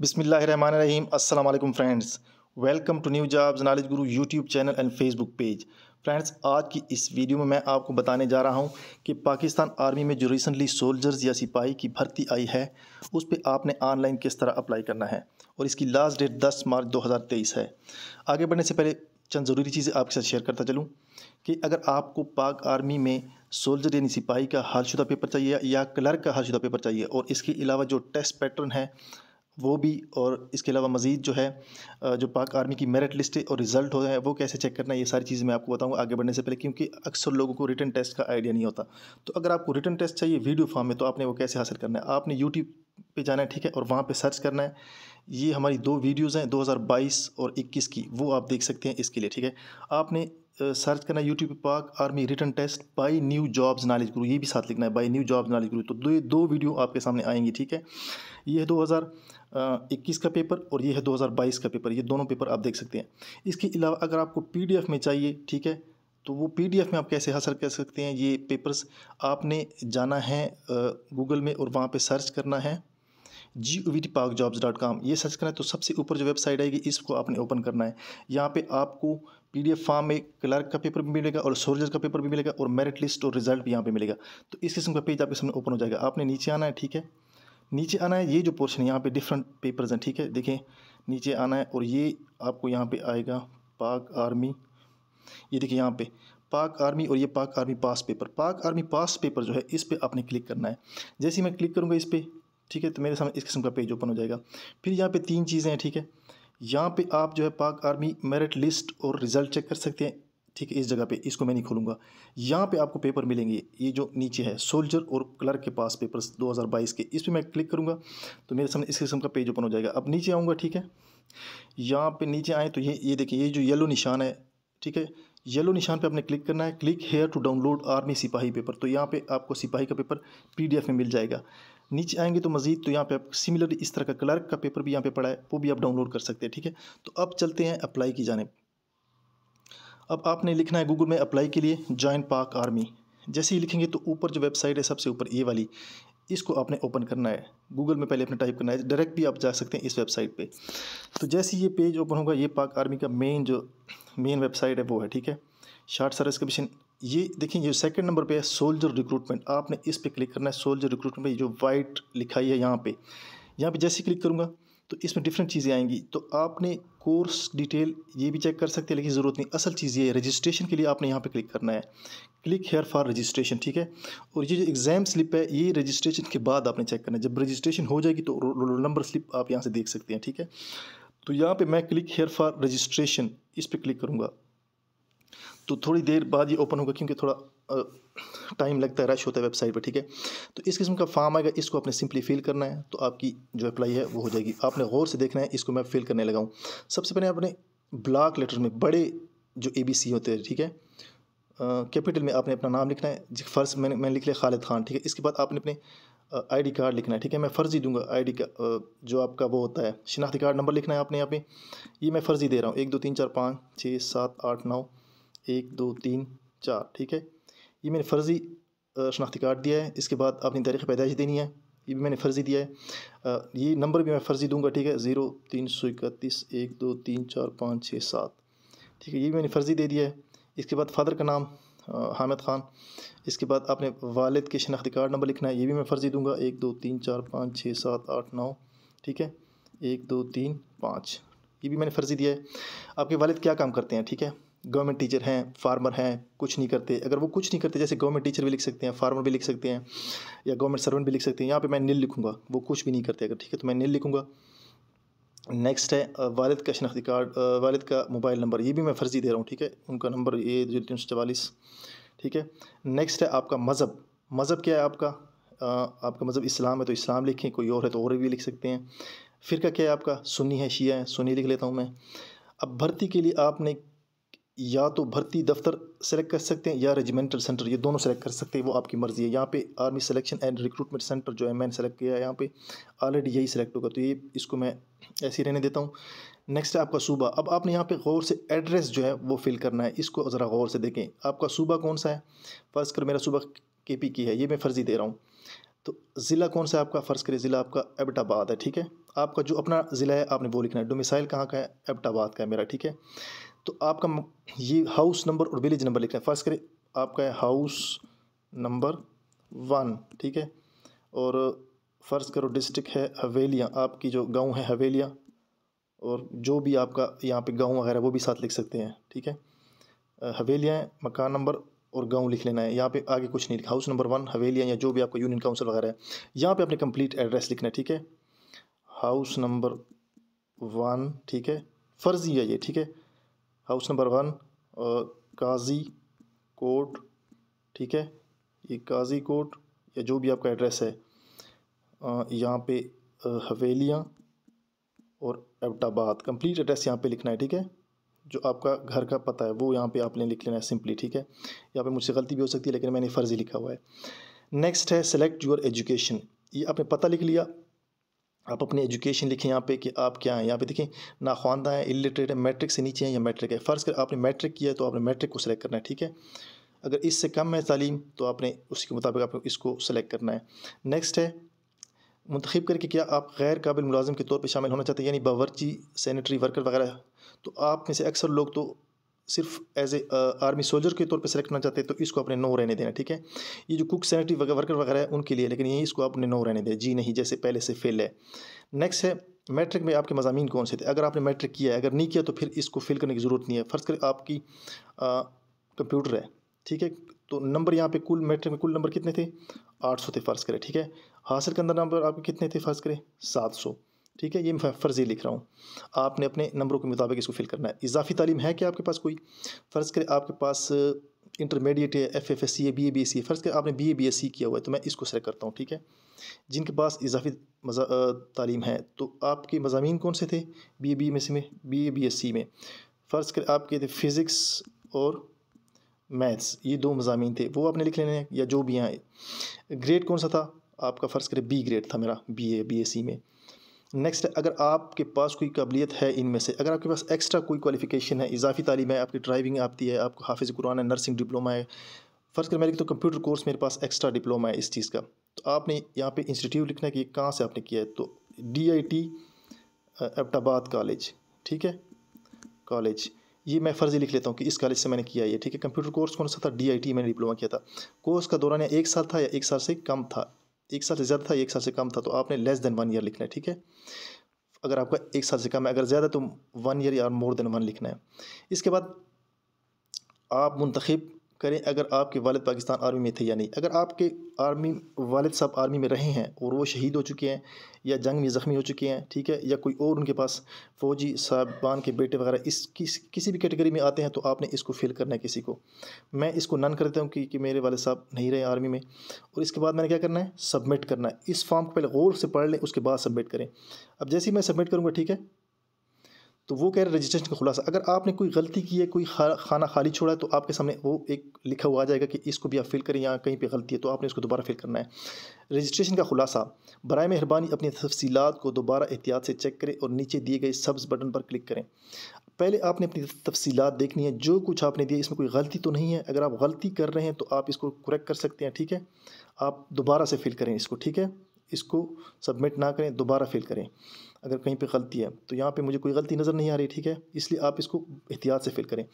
बिसमीम अल्लाम friends welcome to new jobs knowledge Guru YouTube channel and Facebook page friends आज की इस वीडियो में मैं आपको बताने जा रहा हूं कि पाकिस्तान आर्मी में जो रिसेंटली सोल्जर्स या सिपाही की भर्ती आई है उस पर आपने ऑनलाइन किस तरह अप्लाई करना है और इसकी लास्ट डेट 10 मार्च 2023 है आगे बढ़ने से पहले चंद ज़रूरी चीज़ें आपके साथ शेयर करता चलूँ कि अगर आपको पाक आर्मी में सोल्जर यानी सिपाही का हालशुदा पेपर चाहिए या क्लर्क का हालशुदा पेपर चाहिए और इसके अलावा जो टेस्ट पैटर्न है वो भी और इसके अलावा मज़ीद जो है जो पाक आर्मी की मेरिट लिस्ट और रिज़ल्ट हो है वो कैसे चेक करना है ये सारी चीज़ मैं आपको बताऊंगा आगे बढ़ने से पहले क्योंकि अक्सर लोगों को रिटर्न टेस्ट का आइडिया नहीं होता तो अगर आपको रिटर्न टेस्ट चाहिए वीडियो फॉर्म में तो आपने वो कैसे हासिल करना है आपने यूट्यूब पर जाना है ठीक है और वहाँ पर सर्च करना है ये हमारी दो वीडियोज़ हैं दो और इक्कीस की वो आप देख सकते हैं इसके लिए ठीक है आपने सर्च करना है YouTube Pak army return test by new jobs knowledge Guru ये भी साथ लिखना है by new jobs knowledge Guru तो दो दो वीडियो आपके सामने आएंगी ठीक है ये दो हज़ार इक्कीस का पेपर और ये है 2022 का पेपर ये दोनों पेपर आप देख सकते हैं इसके अलावा अगर आपको पीडीएफ में चाहिए ठीक है तो वो पीडीएफ में आप कैसे हासिल कर सकते हैं ये पेपर्स आपने जाना है गूगल में और वहाँ पर सर्च करना है G O V T Pak jobs dot com ये सर्च करना है तो सबसे ऊपर जो वेबसाइट आएगी इसको आपने ओपन करना है यहाँ पे आपको एफ फॉर्म में क्लर्क का पेपर भी मिलेगा और सोल्जर का पेपर भी मिलेगा और मेरिट लिस्ट और रिजल्ट भी यहाँ पे मिलेगा तो इस किस्म का पेज आपके सामने ओपन हो जाएगा आपने नीचे आना है ठीक है नीचे आना है ये जो पोर्शन यहाँ पे डिफरेंट पेपर्स हैं ठीक है देखें नीचे आना है और ये आपको यहाँ पे आएगा पाक आर्मी ये देखिए यहाँ पे पाक आर्मी और ये Pak army past paper Pak army past paper जो है इस पर आपने क्लिक करना है जैसे मैं क्लिक करूँगा इस पर ठीक है तो मेरे सामने इस किस्म का पेज ओपन हो जाएगा फिर यहाँ पर तीन चीज़ें हैं ठीक है यहाँ पर आप जो है पाक आर्मी मेरिट लिस्ट और रिज़ल्ट चेक कर सकते हैं ठीक है इस जगह पे इसको मैं नहीं खोलूँगा यहाँ पे आपको पेपर मिलेंगे ये जो नीचे है सोल्जर और क्लर्क के पास पेपर्स 2022 के इस पर मैं क्लिक करूँगा तो मेरे सामने इस किस्म का पेज ओपन हो जाएगा अब नीचे आऊँगा ठीक है यहाँ पे नीचे आएँ तो ये ये देखिए ये जो येलो निशान है ठीक है येलो निशान पे आपने क्लिक करना है click here to download army सिपाही पेपर तो यहाँ पे आपको सिपाही का पेपर पीडीएफ में मिल जाएगा नीचे आएंगे तो मजीद तो यहाँ पे आप सिमिलर इस तरह का क्लर्क का पेपर भी यहाँ पे पड़ा है वो भी आप डाउनलोड कर सकते हैं ठीक है तो अब चलते हैं अप्लाई की जाने अब आपने लिखना है गूगल में अप्लाई के लिए जॉइन पाक आर्मी जैसे ही लिखेंगे तो ऊपर जो वेबसाइट है सबसे ऊपर ये वाली इसको आपने ओपन करना है गूगल में पहले अपने टाइप करना है डायरेक्ट भी आप जा सकते हैं इस वेबसाइट पे तो जैसे ये पेज ओपन होगा ये पाक आर्मी का मेन जो मेन वेबसाइट है वो है ठीक है शार्ट सर्विस कमीशन ये देखिए ये सेकंड नंबर पे है सोल्जर रिक्रूटमेंट आपने इस पे क्लिक करना है सोल्जर रिक्रूटमेंट पर जो वाइट लिखाई है यहाँ पे यहाँ पे जैसे क्लिक करूँगा तो इसमें डिफरेंट चीज़ें आएंगी तो आपने कोर्स डिटेल ये भी चेक कर सकते हैं लेकिन ज़रूरत नहीं असल चीज़ ये है रजिस्ट्रेशन के लिए आपने यहाँ पे क्लिक करना है क्लिक हेयर फॉर रजिस्ट्रेशन ठीक है और ये जो एग्ज़ाम स्लिप है ये रजिस्ट्रेशन के बाद आपने चेक करना है जब रजिस्ट्रेशन हो जाएगी तो रोल नंबर स्लिप आप यहाँ से देख सकते हैं ठीक है तो यहाँ पर मैं क्लिक हेयर फॉर रजिस्ट्रेशन इस पर क्लिक करूँगा तो थोड़ी देर बाद ये ओपन होगा क्योंकि थोड़ा टाइम लगता है रश होता है वेबसाइट पर ठीक है तो इस किस्म का फॉर्म आएगा इसको आपने सिंपली फिल करना है तो आपकी जो अप्लाई है वो हो जाएगी आपने गौर से देखना है इसको मैं फिल करने लगा हूँ सबसे पहले आपने ब्लॉक लेटर में बड़े जो ए बी सी होते हैं ठीक है कैपिटल में आपने अपना नाम लिखना है फर्ज मैंने मैंने लिख लिया खालिद खान ठीक है इसके बाद आपने अपने आईडी कार्ड लिखना है ठीक है मैं फ़र्ज़ी दूंगा आईडी का जो आपका वो होता है शिनाख्ती कार्ड नंबर लिखना है आपने यहाँ पे ये मैं फ़र्ज़ी दे रहा हूँ एक दो तीन चार पाँच छः सात आठ नौ एक दो तीन चार ठीक है ये मैंने फर्जी शनाख्ती कार्ड दिया है इसके बाद अपनी तारीख़ पैदाइश देनी है ये भी मैंने फर्जी दिया है ये नंबर भी मैं फर्जी दूंगा ठीक है ज़ीरो तीन सौ इकतीस एक दो तीन चार पाँच छः सात ठीक है ये भी मैंने फर्जी दे दिया है इसके बाद फादर का नाम हामिद ख़ान इसके बाद आपने वालद के शनाख्ती कार्ड नंबर लिखना है ये भी मैं फर्जी दूंगा एक दो तीन चार पाँच छः सात आठ नौ ठीक है एक दो तीन पाँच ये भी मैंने फर्जी दिया है आपके वालद क्या काम करते हैं ठीक है गवर्नमेंट टीचर हैं फार्मर हैं कुछ नहीं करते अगर वो कुछ नहीं करते जैसे गवर्नमेंट टीचर भी लिख सकते हैं फार्मर भी लिख सकते हैं या गवर्नमेंट सर्वेंट भी लिख सकते हैं यहाँ पे मैं नील लिखूंगा वो कुछ भी नहीं करते अगर ठीक है तो मैं नील लिखूंगा नेक्स्ट है वालिद का शनाख्ती कार्ड वालिद का मोबाइल नंबर ये भी मैं फर्जी दे रहा हूँ ठीक है उनका नंबर ये जो तीन सौ चवालीस ठीक है नेक्स्ट है आपका मज़हब मज़हब क्या है आपका आपका मज़हब इस्लाम है तो इस्लाम लिखें कोई और है तो और भी लिख सकते हैं फिर का क्या है आपका सुनी है शिया है सुनी लिख लेता हूँ मैं अब भर्ती के लिए आपने या तो भर्ती दफ्तर सेलेक्ट कर सकते हैं या रेजिमेंटल सेंटर ये दोनों सेलेक्ट कर सकते हैं वो आपकी मर्ज़ी है यहाँ पे army selection and recruitment centre जो है मैंने सेलेक्ट किया है यहाँ पे ऑलरेडी यही सेलेक्ट होगा तो ये इसको मैं ऐसे ही रहने देता हूँ नेक्स्ट है आपका सूबा अब आपने यहाँ पे गौर से एड्रेस जो है वो फिल करना है इसको ज़रा गौर से देखें आपका सूबा कौन सा है फ़र्ज़ कर मेरा सूबा के पी की है ये मैं फर्जी दे रहा हूँ तो ज़िला कौन सा आपका फ़र्ज़ करें ज़िला आपका एबटाबाद है ठीक है आपका जो अपना ज़िला है आपने वो लिखना है डोमिसाइल कहाँ का है एबटाबाद का है मेरा ठीक है तो आपका ये हाउस नंबर और विलेज नंबर लिखा है फर्स्ट करें आपका है हाउस नंबर वन ठीक है और फ़र्ज़ करो डिस्ट्रिक्ट है हवेलियाँ आपकी जो गांव है हवेलियाँ और जो भी आपका यहाँ पे गांव वगैरह वो भी साथ लिख सकते हैं ठीक है हवेलियाँ मकान नंबर और गांव लिख लेना है यहाँ पे आगे कुछ नहीं लिखा हाउस नंबर वन हवेलियाँ या जो भी आपका यूनियन काउंसिल वगैरह है यहाँ पे आपने कंप्लीट एड्रेस लिखना है ठीक है हाउस नंबर वन ठीक है फ़र्ज़ी है ये ठीक है house number one Kazi Kot ठीक है ये काजी कोट या जो भी आपका एड्रेस है यहाँ पे हवेलियाँ और एबटाबाद कंप्लीट एड्रेस यहाँ पे लिखना है ठीक है जो आपका घर का पता है वो यहाँ पे आपने लिख लेना है सिंपली ठीक है यहाँ पे मुझसे गलती भी हो सकती है लेकिन मैंने फ़र्ज़ी लिखा हुआ है नेक्स्ट है सेलेक्ट योर एजुकेशन ये आपने पता लिख लिया आप अपनी एजुकेशन लिखें यहाँ पे कि आप क्या हैं यहाँ पे देखें ना खानदा है इलिटरेट है मैट्रिक से नीचे हैं या मैट्रिक है फ़र्ज़ कर आपने मैट्रिक किया तो आपने मैट्रिक को सिलेक्ट करना है ठीक है अगर इससे कम है तालीम तो आपने उसके मुताबिक आपको इसको सेलेक्ट करना है नेक्स्ट है मंतखब करके क्या आप गैर काबिल मुलाजिम के तौर पर शामिल होना चाहते हैं यानी बावरची सैनिटरी वर्कर वगैरह तो आप में से अक्सर लोग तो सिर्फ एज ए आर्मी सोल्जर के तौर पे सेलेक्ट करना चाहते हैं तो इसको अपने नो रहने देना ठीक है ये जो कुक सैनिटरी वर्कर वगैरह है उनके लिए लेकिन ये इसको आपने नो रहने दें जी नहीं जैसे पहले से फेल है नेक्स्ट है मैट्रिक में आपके मजामी कौन से थे अगर आपने मैट्रिक किया है अगर नहीं किया तो फिर इसको फिल करने की ज़रूरत नहीं है फ़र्ज़ करें आपकी कंप्यूटर uh, है ठीक है तो नंबर यहाँ पे कुल मैट्रिक में कुल नंबर कितने थे 800 थे फ़र्ज़ करें ठीक है हासिल के अंदर नंबर आपके कितने थे फ़र्ज़ करें 700 ठीक है ये मैं फ़र्ज़ी लिख रहा हूँ आपने अपने नंबरों के मुताबिक इसको फिल करना है इजाफी तालीम है क्या आपके पास कोई फ़र्ज़ करें आपके पास इंटरमीडिएट है एफ एफ एस सी है B A B S C फ़र्ज़ करें आपने B A B S C किया हुआ है तो मैं इसको सेलेक्ट करता हूँ ठीक है जिनके पास इजाफी तालीम है तो आपके मजामी कौन से थे बी ए बी में से में B A B S C में फ़र्ज़ करें आपके थे फ़िज़िक्स और मैथ्स ये दो मजामी थे वो आपने लिख लेने हैं या जो भी आए ग्रेड कौन सा था आपका फ़र्ज़ करें बी ग्रेड था मेरा B A B S C में नेक्स्ट अगर आपके पास कोई काबिलियत है इनमें से अगर आपके पास एक्स्ट्रा कोई क्वालिफिकेशन है इजाफी तालीम है आपकी ड्राइविंग आती है आपको हाफिज़ कुरान है नर्सिंग डिप्लोमा है फ़र्ज़ कर मैंने तो कंप्यूटर कोर्स मेरे पास एक्स्ट्रा डिप्लोमा है इस चीज़ का तो आपने यहाँ पे इंस्टीट्यूट लिखना है कि कहाँ से आपने किया है तो D I T Abbottabad college ठीक है कॉलेज ये मैं फर्जी लिख लेता हूँ कि इस कॉलेज से मैंने किया ये ठीक है कंप्यूटर कोर्स कौन सा था डी आई टी मैंने डिप्लोमा किया था कोर्स का दौरान एक साल था या एक साल से कम था एक साल से ज़्यादा था एक साल से कम था तो आपने लेस देन वन ईयर लिखना है ठीक है अगर आपका एक साल से कम है अगर ज़्यादा तो वन ईयर या मोर देन वन लिखना है इसके बाद आप मुंतखब करें अगर आपके वालद पाकिस्तान आर्मी में थे या नहीं अगर आपके आर्मी वालिद साहब आर्मी में रहे हैं और वो शहीद हो चुके हैं या जंग में ज़ख्मी हो चुके हैं ठीक है या कोई और उनके पास फ़ौजी साहबान के बेटे वगैरह इस किस किसी भी कैटेगरी में आते हैं तो आपने इसको फिल करना है किसी को मैं इसको नन करता हूँ कि, कि मेरे वाले साहब नहीं रहे आर्मी में और इसके बाद मैंने क्या करना है सबमिट करना है इस फॉर्म को पहले गौर से पढ़ लें उसके बाद सबमिट करें अब जैसे ही मैं सबमिट करूँगा ठीक है तो वो कह रहे रजिस्ट्रेशन का खुलासा अगर आपने कोई गलती की है कोई खा, खाना खाली छोड़ा है तो आपके सामने वो एक लिखा हुआ आ जाएगा कि इसको भी आप फिल करें यहाँ कहीं पे गलती है तो आपने इसको दोबारा फिल करना है रजिस्ट्रेशन का खुलासा बर मेहरबानी अपनी तफसीत को दोबारा एहतियात से चेक करें और नीचे दिए गए सब्ज़ बटन पर क्लिक करें पहले आपने अपनी तफसीत देखनी है जो कुछ आपने दिया इसमें कोई गलती तो नहीं है अगर आप गलती कर रहे हैं तो आप इसको करेक्ट कर सकते हैं ठीक है आप दोबारा से फिल करें इसको ठीक है इसको सबमिट ना करें दोबारा फिल करें अगर कहीं पे गलती है तो यहाँ पे मुझे कोई गलती नज़र नहीं आ रही ठीक है इसलिए आप इसको एहतियात से फिल करें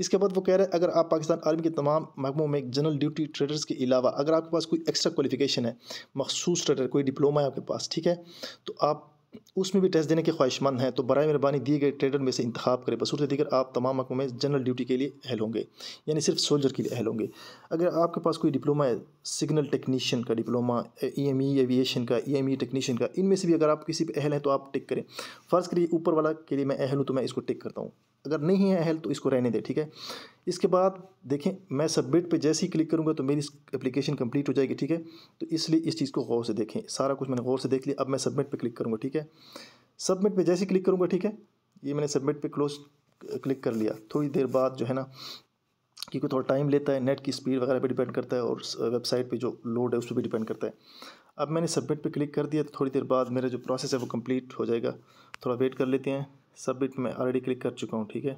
इसके बाद वो कह रहे हैं अगर आप पाकिस्तान आर्मी के तमाम महकमों में जनरल ड्यूटी ट्रेडर्स के अलावा अगर आपके पास कोई एक्स्ट्रा क्वालिफिकेशन है मखसूस ट्रेडर कोई डिप्लोमा है आपके पास ठीक है तो आप उसमें भी टेस्ट देने के ख्वाहिशमंद हैं तो बरए मेहरबानी दिए गए ट्रेडर में से इंतब करें बसूरत दीगर आप तमाम महकमों में जनरल ड्यूटी के लिए अहल होंगे यानी सिर्फ सोल्जर के लिए अहल होंगे अगर आपके पास कोई डिप्लोमा है सिग्नल टेक्नीशियन का diploma E M E aviation का ई एम ई टेक्नीशियन का इनमें से भी अगर आप किसी पर अहल हैं तो आप टिक करें फ़र्ज़ करिए ऊपर वाला के लिए मैं अहल हूँ तो मैं इसको टिक करता हूँ अगर नहीं है हेल्प तो इसको रहने दें ठीक है इसके बाद देखें मैं सबमिट पे जैसे ही क्लिक करूँगा तो मेरी एप्लीकेशन कंप्लीट हो जाएगी ठीक है तो इसलिए इस चीज़ को गौर से देखें सारा कुछ मैंने गौर से देख लिया अब मैं सबमिट पे क्लिक करूँगा ठीक है सबमिट पे जैसे ही क्लिक करूँगा ठीक है ये मैंने सबमिट पे क्लोज क्लिक कर लिया थोड़ी देर बाद जो है ना क्योंकि थोड़ा टाइम लेता है नेट की स्पीड वगैरह पर डिपेंड करता है और वेबसाइट पर जो लोड है उस पर भी डिपेंड करता है अब मैंने सबमिट पर क्लिक कर दिया तो थोड़ी देर बाद मेरा जो प्रोसेस है वो कम्प्लीट हो जाएगा थोड़ा वेट कर लेते हैं सबमिट में ऑलरेडी क्लिक कर चुका हूँ ठीक है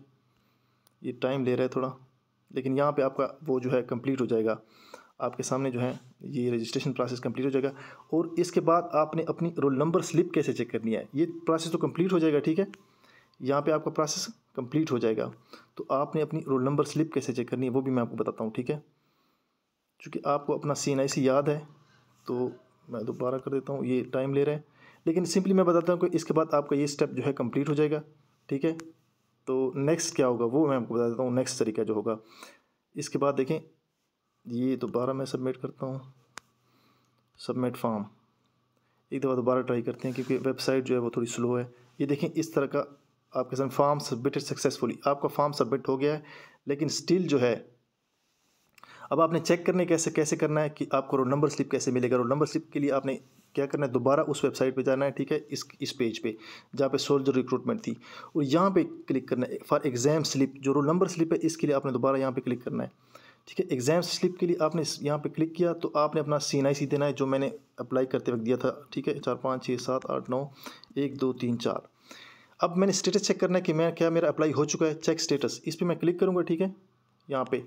ये टाइम ले रहा है थोड़ा लेकिन यहाँ पे आपका वो जो है कंप्लीट हो जाएगा आपके सामने जो है ये रजिस्ट्रेशन प्रोसेस कंप्लीट हो जाएगा और इसके बाद आपने अपनी रोल नंबर स्लिप कैसे चेक करनी है ये प्रोसेस तो कंप्लीट हो जाएगा ठीक है यहाँ पे आपका प्रोसेस कंप्लीट हो जाएगा तो आपने अपनी रोल नंबर स्लिप कैसे चेक करनी है वो भी मैं आपको बताता हूँ ठीक है चूँकि आपको अपना सी याद है तो मैं दोबारा कर देता हूँ ये टाइम ले रहे हैं लेकिन सिंपली मैं बताता हूँ कि इसके बाद आपका ये स्टेप जो है कम्प्लीट हो जाएगा ठीक है तो नेक्स्ट क्या होगा वो मैं आपको बता देता हूँ नेक्स्ट तरीका जो होगा इसके बाद देखें ये दोबारा मैं सबमिट करता हूँ सबमिट फॉर्म एक दफ़ा दोबारा ट्राई करते हैं क्योंकि वेबसाइट जो है वो थोड़ी स्लो है ये देखें इस तरह का आपके साथ फॉर्म सबमिटेड सक्सेसफुली आपका फॉर्म सबमिट हो गया है लेकिन स्टिल जो है अब आपने चेक करने कैसे कैसे करना है कि आपको रोल नंबर स्लिप कैसे मिलेगा रोल नंबर स्लिप के लिए आपने क्या करना है दोबारा उस वेबसाइट पे जाना है ठीक है इस इस पेज पे जहाँ पे सोल्ज रिक्रूटमेंट थी और यहाँ पे क्लिक करना है फॉर एग्ज़ाम स्लिप जो रोल नंबर स्लिप है इसके लिए आपने दोबारा यहाँ पे क्लिक करना है ठीक है एग्ज़ाम स्लिप के लिए आपने यहाँ पे क्लिक किया तो आपने अपना सी एन आई सी देना है जो मैंने अप्लाई करते वक्त दिया था ठीक है चार पाँच छः सात आठ नौ एक दो तीन चार अब मैंने स्टेटस चेक करना है कि मैं क्या मेरा अप्लाई हो चुका है चेक स्टेटस इस पर मैं क्लिक करूँगा ठीक है यहाँ पर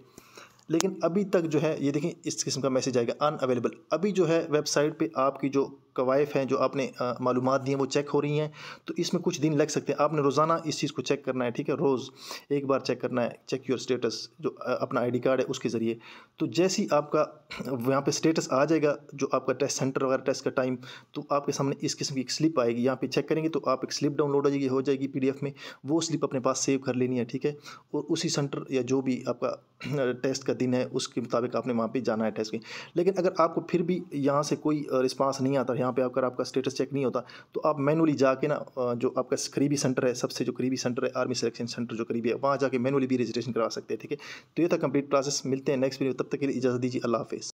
लेकिन अभी तक जो है ये देखें इस किस्म का मैसेज आएगा अनअवेलेबल अभी जो है वेबसाइट पे आपकी जो कवायफ हैं जो आपने मालूम दी हैं वो चेक हो रही हैं तो इसमें कुछ दिन लग सकते हैं आपने रोज़ाना इस चीज़ को चेक करना है ठीक है रोज़ एक बार चेक करना है चेक योर स्टेटस जो अपना आईडी कार्ड है उसके ज़रिए तो जैसे ही आपका यहाँ पे स्टेटस आ जाएगा जो आपका टेस्ट सेंटर वगैरह टेस्ट का टाइम तो आपके सामने इस किस्म की स्लिप आएगी यहाँ पे चेक करेंगे तो आप एक स्लिप डाउनलोड हो जाएगी हो जाएगी पीडीएफ में वो स्लिप अपने पास सेव कर लेनी है ठीक है और उसी सेंटर या जो भी आपका टेस्ट का दिन है उसके मुताबिक आपने वहाँ पर जाना है टेस्ट के लेकिन अगर आपको फिर भी यहाँ से कोई रिस्पॉन्स नहीं आता यहाँ पे आकर आपका स्टेटस चेक नहीं होता तो आप मैनुअली जाके ना जो आपका करीबी सेंटर है सबसे जो करीबी सेंटर है आर्मी सिलेक्शन सेंटर जो करीबी है वहाँ जाके मैनुअली भी रजिस्ट्रेशन करवा सकते हैं ठीक है तो ये था कंप्लीट क्लासेस मिलते हैं नेक्स्ट वीडियो तब तक के लिए इजाज़त दीजिए अल्लाह हाफिज़